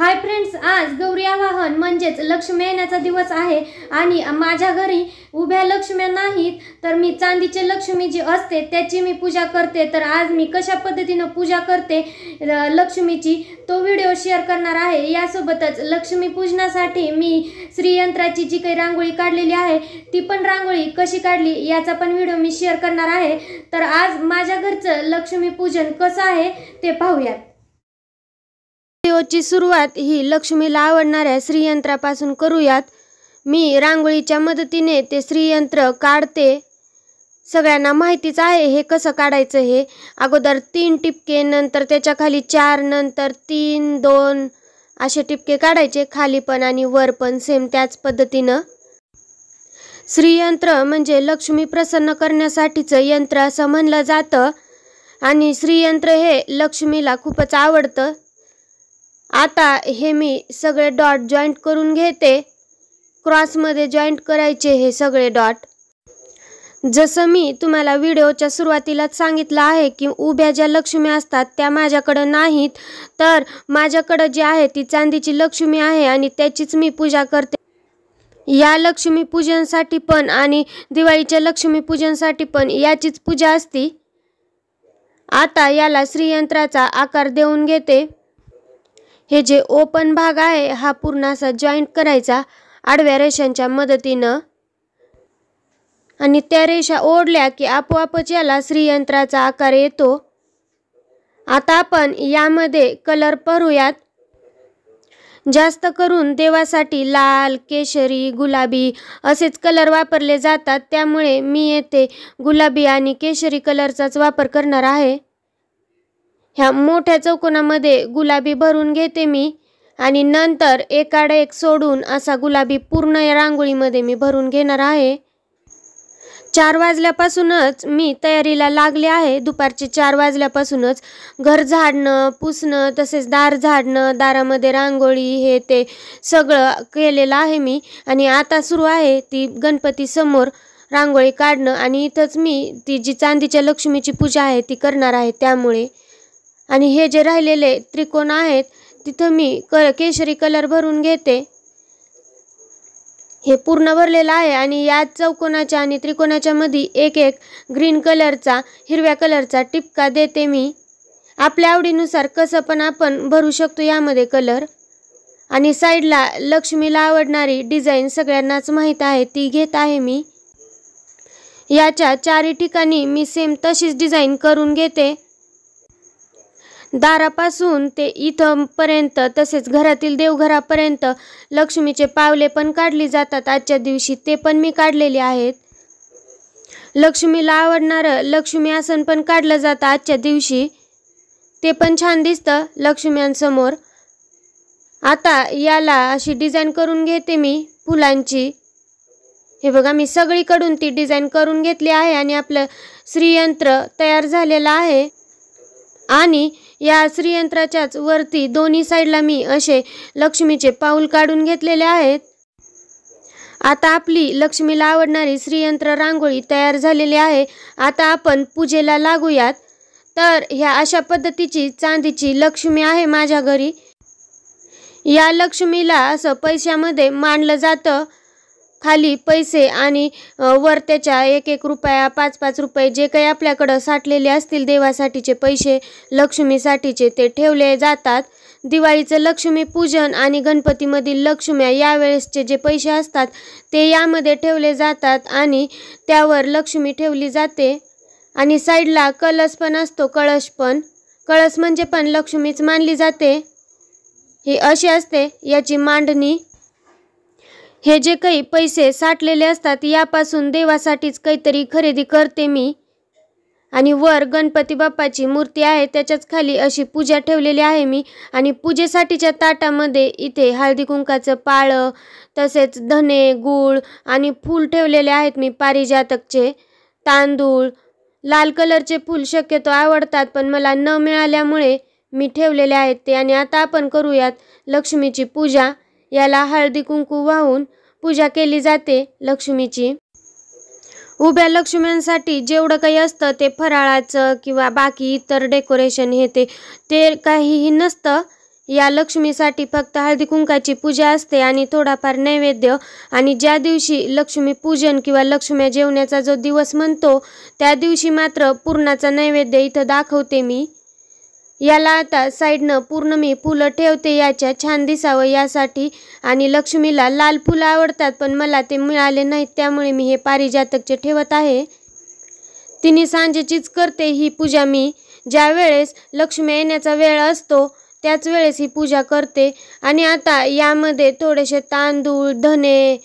hi friends आज गौरी आवाहन म्हणजेच लक्ष्मी येण्याचा दिवस आहे आणि माझ्या घरी उभ्या लक्ष्म्या नाहीत तर मी चांदीचे लक्ष्मी जी असते त्याची मी पूजा करते तर आज मी कशा पद्धतीनं पूजा करते लक्ष्मीची तो व्हिडिओ शेअर करणार आहे यासोबतच लक्ष्मी पूजनासाठी मी श्रीयंत्राची जी काही रांगोळी काढलेली आहे ती पण रांगोळी कशी काढली याचा पण व्हिडिओ मी शेअर करणार आहे तर आज माझ्या घरचं लक्ष्मीपूजन कसं आहे ते पाहूयात शोची सुरुवात ही लक्ष्मीला आवडणाऱ्या श्रीयंत्रापासून करूयात मी रांगोळीच्या मदतीने ते श्रीयंत्र काढते सगळ्यांना माहितीच आहे हे कसं काढायचं हे अगोदर तीन टिपके नंतर त्याच्या खाली चार नंतर तीन दोन असे टिपके काढायचे खाली पण आणि वर पण सेम त्याच पद्धतीनं श्रीयंत्र म्हणजे लक्ष्मी प्रसन्न करण्यासाठीचं यंत्र असं म्हणलं जातं आणि श्रीयंत्र हे लक्ष्मीला खूपच आवडतं आता हे मी सगळे डॉट जॉईंट करून घेते क्रॉसमध्ये जॉईंट करायचे हे सगळे डॉट जसं मी तुम्हाला व्हिडिओच्या सुरुवातीलाच सांगितलं आहे की उभ्या ज्या लक्ष्मी असतात त्या माझ्याकडं नाहीत तर माझ्याकडं जी आहे ती चांदीची लक्ष्मी आहे आणि त्याचीच मी पूजा करते या लक्ष्मी पूजनसाठी पण आणि दिवाळीच्या लक्ष्मीपूजनसाठी पण याचीच पूजा असती आता याला श्रीयंत्राचा आकार देऊन घेते हे जे ओपन भाग आहे हा पूर्ण असा जॉईंट करायचा आडव्या रेषांच्या मदतीनं आणि त्या रेषा ओढल्या की आपोआपच याला श्रीयंत्राचा आकार येतो आता आपण यामध्ये कलर परूयात जास्त करून देवासाठी लाल केशरी गुलाबी असेच कलर वापरले जातात त्यामुळे मी येथे गुलाबी आणि केशरी कलरचाच वापर करणार आहे ह्या मोठ्या चौकोनामध्ये गुलाबी भरून घेते मी आणि नंतर एकाडा एक सोडून असा गुलाबी पूर्ण या रांगोळीमध्ये मी भरून घेणार आहे चार वाजल्यापासूनच मी तयारीला लागले आहे दुपारचे चार वाजल्यापासूनच घर झाडणं पुसणं तसेच दार झाडणं दारामध्ये रांगोळी हे ते सगळं केलेलं आहे मी आणि आता सुरू आहे ती गणपतीसमोर रांगोळी काढणं आणि इथंच मी ती जी चांदीच्या लक्ष्मीची पूजा आहे ती करणार आहे त्यामुळे आणि हे जे राहिलेले त्रिकोण आहेत तिथं मी क केशरी कलर भरून घेते हे पूर्ण भरलेलं आहे आणि या चौकोनाच्या आणि त्रिकोणाच्या मध्ये एक एक ग्रीन कलरचा हिरव्या कलरचा टिपका देते मी आपल्या आवडीनुसार कसं पण आपण भरू शकतो यामध्ये कलर आणि साईडला लक्ष्मीला आवडणारी डिझाईन सगळ्यांनाच माहीत आहे ती घेत आहे मी याच्या चारही ठिकाणी मी सेम तशीच डिझाईन करून घेते दारापासून ते इथंपर्यंत तसेच घरातील देवघरापर्यंत लक्ष्मीचे पावले पण काढली जातात आजच्या दिवशी ते पण मी काढलेले आहेत लक्ष्मीला आवडणारं लक्ष्मी आसन पण काढलं जातं आजच्या दिवशी ते पण छान दिसतं लक्ष्म्यांसमोर आता याला अशी डिझाईन करून घेते मी फुलांची हे बघा मी सगळीकडून ती डिझाईन करून घेतली आहे आणि आपलं श्रीयंत्र तयार झालेलं आहे आणि या श्रीयंत्राच्याच वरती दोन्ही साईडला मी असे लक्ष्मीचे पाऊल काढून घेतलेले आहेत आता आपली लक्ष्मीला आवडणारी श्रीयंत्र रांगोळी तयार झालेली आहे आता आपण पूजेला लागूयात तर ह्या अशा पद्धतीची चांदीची लक्ष्मी आहे माझ्या घरी या लक्ष्मीला असं पैशामध्ये मानलं जातं खाली पैसे आणि वर त्याच्या एक एक रुपया पाच पाच रुपये जे काही आपल्याकडं साठलेले असतील देवासाठीचे पैसे लक्ष्मीसाठीचे ते ठेवले जातात दिवाळीचं लक्ष्मी पूजन आणि गणपतीमधील लक्ष्म्या यावेळेसचे जे पैसे असतात ते यामध्ये ठेवले जातात आणि त्यावर लक्ष्मी ठेवली जाते आणि साईडला कलश पण असतो कळश पण कळस म्हणजे पण लक्ष्मीच मानली जाते ही अशी असते याची मांडणी हे जे काही पैसे साठलेले असतात यापासून देवासाठीच काहीतरी खरेदी करते मी आणि वर गणपती बाप्पाची मूर्ती आहे त्याच्याच खाली अशी पूजा ठेवलेली आहे मी आणि पूजेसाठीच्या ताटामध्ये इथे हळदी कुंकाचं पाळं तसेच धने गूळ आणि फूल ठेवलेले आहेत मी पारिजातकचे तांदूळ लाल कलरचे फूल शक्यतो आवडतात पण मला न मिळाल्यामुळे मी ठेवलेले आहेत ते आणि आता आपण करूयात लक्ष्मीची पूजा याला हळदी कुंकू वाहून पूजा केली जाते लक्ष्मीची उभ्या लक्ष्म्यांसाठी जेवढं काही असतं ते फराळाचं किंवा बाकी इतर डेकोरेशन हे ते काहीही नसतं या लक्ष्मीसाठी फक्त हळदी कुंकाची पूजा असते आणि थोडाफार नैवेद्य आणि ज्या दिवशी लक्ष्मी पूजन किंवा लक्ष्म्या जेवण्याचा जो दिवस म्हणतो त्या दिवशी मात्र पूर्णाचा नैवेद्य इथं दाखवते मी याला आता साईडनं पूर्ण मी फुलं ठेवते याच्या छान दिसावं यासाठी आणि लक्ष्मीला लाल फुलं आवडतात पण मला ते मिळाले नाहीत त्यामुळे मी हे पारिजातकचे ठेवत आहे तिने सांजेचीच करते ही पूजा मी ज्या वेळेस लक्ष्मी येण्याचा वेळ असतो त्याच वेळेस ही पूजा करते आणि आता यामध्ये थोडेसे तांदूळ धने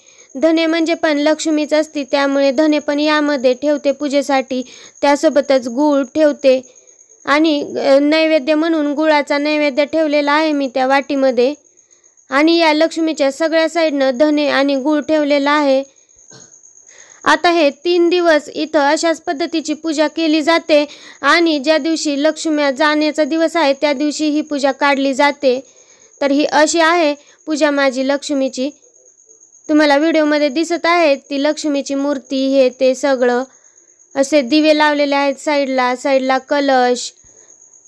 धने म्हणजे पण लक्ष्मीच असते त्यामुळे धने पण यामध्ये ठेवते पूजेसाठी त्यासोबतच गूळ ठेवते आणि नैवेद्य म्हणून गुळाचा नैवेद्य ठेवलेला आहे मी त्या वाटीमध्ये आणि या लक्ष्मीच्या सगळ्या साईडनं धने आणि गुळ ठेवलेला आहे आता हे तीन दिवस इथं अशाच पद्धतीची पूजा केली जाते आणि ज्या दिवशी लक्ष्मी जाण्याचा दिवस आहे त्या दिवशी ही पूजा काढली जाते तर ही अशी आहे पूजा माझी लक्ष्मीची तुम्हाला व्हिडिओमध्ये दिसत आहे ती लक्ष्मीची मूर्ती हे ते सगळं असे दिवे लावलेले आहेत साईडला साईडला कलश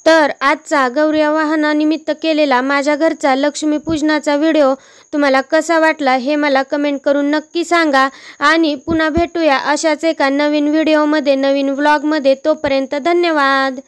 तर आजचा गौरी वाहनानिमित्त केलेला माझ्या घरचा लक्ष्मीपूजनाचा व्हिडिओ तुम्हाला कसा वाटला हे मला कमेंट करून नक्की सांगा आणि पुन्हा भेटूया अशाच एका नवीन व्हिडिओमध्ये नवीन व्लॉगमध्ये तोपर्यंत धन्यवाद